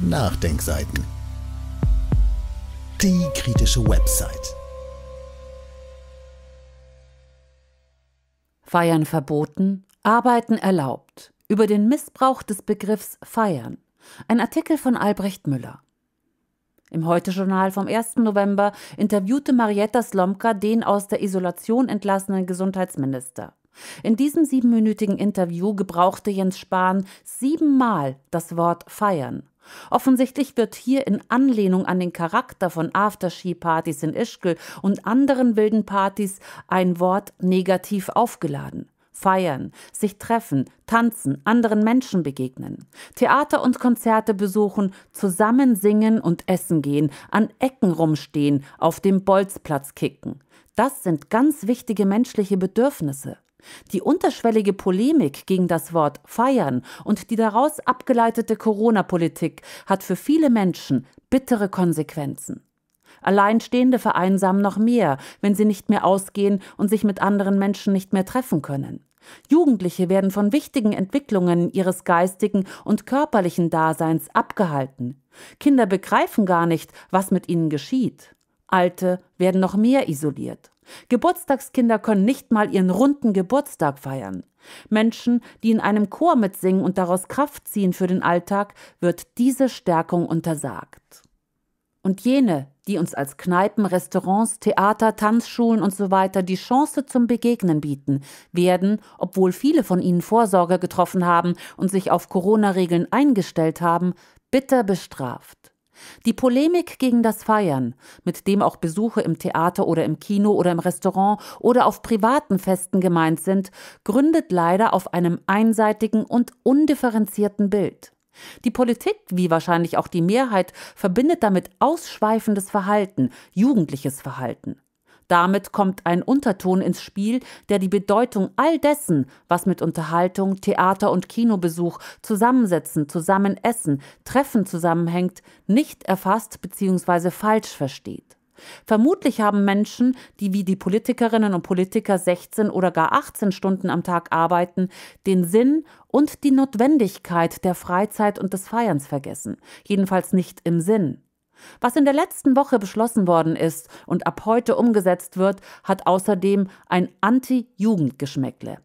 Nachdenkseiten. Die kritische Website. Feiern verboten, Arbeiten erlaubt. Über den Missbrauch des Begriffs Feiern. Ein Artikel von Albrecht Müller. Im Heute-Journal vom 1. November interviewte Marietta Slomka den aus der Isolation entlassenen Gesundheitsminister. In diesem siebenminütigen Interview gebrauchte Jens Spahn siebenmal das Wort feiern. Offensichtlich wird hier in Anlehnung an den Charakter von Afterski-Partys in Ischgl und anderen wilden Partys ein Wort negativ aufgeladen. Feiern, sich treffen, tanzen, anderen Menschen begegnen, Theater und Konzerte besuchen, zusammen singen und essen gehen, an Ecken rumstehen, auf dem Bolzplatz kicken. Das sind ganz wichtige menschliche Bedürfnisse. Die unterschwellige Polemik gegen das Wort feiern und die daraus abgeleitete Corona-Politik hat für viele Menschen bittere Konsequenzen. Alleinstehende vereinsamen noch mehr, wenn sie nicht mehr ausgehen und sich mit anderen Menschen nicht mehr treffen können. Jugendliche werden von wichtigen Entwicklungen ihres geistigen und körperlichen Daseins abgehalten. Kinder begreifen gar nicht, was mit ihnen geschieht. Alte werden noch mehr isoliert. Geburtstagskinder können nicht mal ihren runden Geburtstag feiern. Menschen, die in einem Chor mitsingen und daraus Kraft ziehen für den Alltag, wird diese Stärkung untersagt. Und jene, die uns als Kneipen, Restaurants, Theater, Tanzschulen usw. So die Chance zum Begegnen bieten, werden, obwohl viele von ihnen Vorsorge getroffen haben und sich auf Corona-Regeln eingestellt haben, bitter bestraft. Die Polemik gegen das Feiern, mit dem auch Besuche im Theater oder im Kino oder im Restaurant oder auf privaten Festen gemeint sind, gründet leider auf einem einseitigen und undifferenzierten Bild. Die Politik, wie wahrscheinlich auch die Mehrheit, verbindet damit ausschweifendes Verhalten, jugendliches Verhalten. Damit kommt ein Unterton ins Spiel, der die Bedeutung all dessen, was mit Unterhaltung, Theater und Kinobesuch, Zusammensetzen, Zusammenessen, Treffen zusammenhängt, nicht erfasst bzw. falsch versteht. Vermutlich haben Menschen, die wie die Politikerinnen und Politiker 16 oder gar 18 Stunden am Tag arbeiten, den Sinn und die Notwendigkeit der Freizeit und des Feierns vergessen, jedenfalls nicht im Sinn. Was in der letzten Woche beschlossen worden ist und ab heute umgesetzt wird, hat außerdem ein Anti-Jugendgeschmäckle.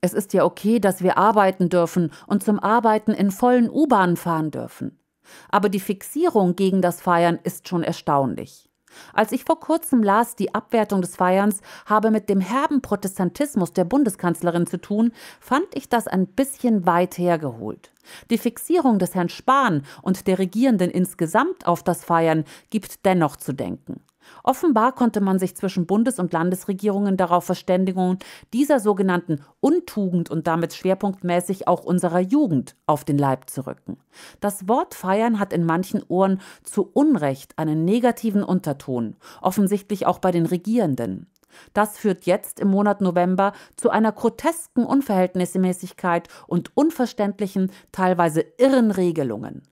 Es ist ja okay, dass wir arbeiten dürfen und zum Arbeiten in vollen U-Bahnen fahren dürfen. Aber die Fixierung gegen das Feiern ist schon erstaunlich. Als ich vor kurzem las, die Abwertung des Feierns habe mit dem herben Protestantismus der Bundeskanzlerin zu tun, fand ich das ein bisschen weit hergeholt. Die Fixierung des Herrn Spahn und der Regierenden insgesamt auf das Feiern gibt dennoch zu denken. Offenbar konnte man sich zwischen Bundes- und Landesregierungen darauf verständigen, dieser sogenannten Untugend und damit schwerpunktmäßig auch unserer Jugend auf den Leib zu rücken. Das Wort feiern hat in manchen Ohren zu Unrecht einen negativen Unterton, offensichtlich auch bei den Regierenden. Das führt jetzt im Monat November zu einer grotesken Unverhältnismäßigkeit und unverständlichen, teilweise irren Regelungen.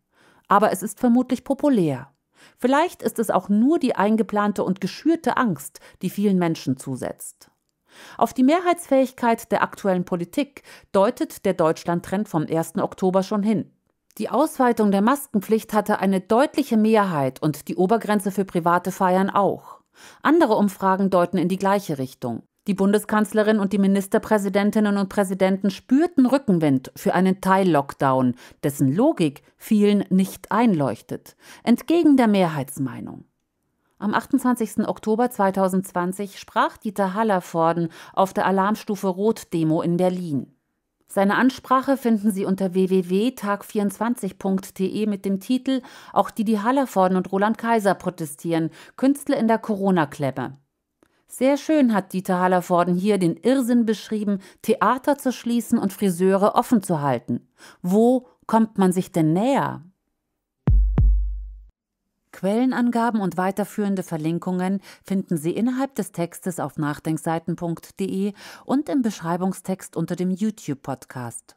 Aber es ist vermutlich populär. Vielleicht ist es auch nur die eingeplante und geschürte Angst, die vielen Menschen zusetzt. Auf die Mehrheitsfähigkeit der aktuellen Politik deutet der Deutschlandtrend vom 1. Oktober schon hin. Die Ausweitung der Maskenpflicht hatte eine deutliche Mehrheit und die Obergrenze für private Feiern auch. Andere Umfragen deuten in die gleiche Richtung. Die Bundeskanzlerin und die Ministerpräsidentinnen und Präsidenten spürten Rückenwind für einen Teil-Lockdown, dessen Logik vielen nicht einleuchtet, entgegen der Mehrheitsmeinung. Am 28. Oktober 2020 sprach Dieter Hallervorden auf der Alarmstufe Rot-Demo in Berlin. Seine Ansprache finden Sie unter www.tag24.de mit dem Titel Auch die, die Hallervorden und Roland Kaiser protestieren, Künstler in der Corona-Klemme. Sehr schön hat Dieter Hallervorden hier den Irrsinn beschrieben, Theater zu schließen und Friseure offen zu halten. Wo kommt man sich denn näher? Quellenangaben und weiterführende Verlinkungen finden Sie innerhalb des Textes auf nachdenkseiten.de und im Beschreibungstext unter dem YouTube-Podcast.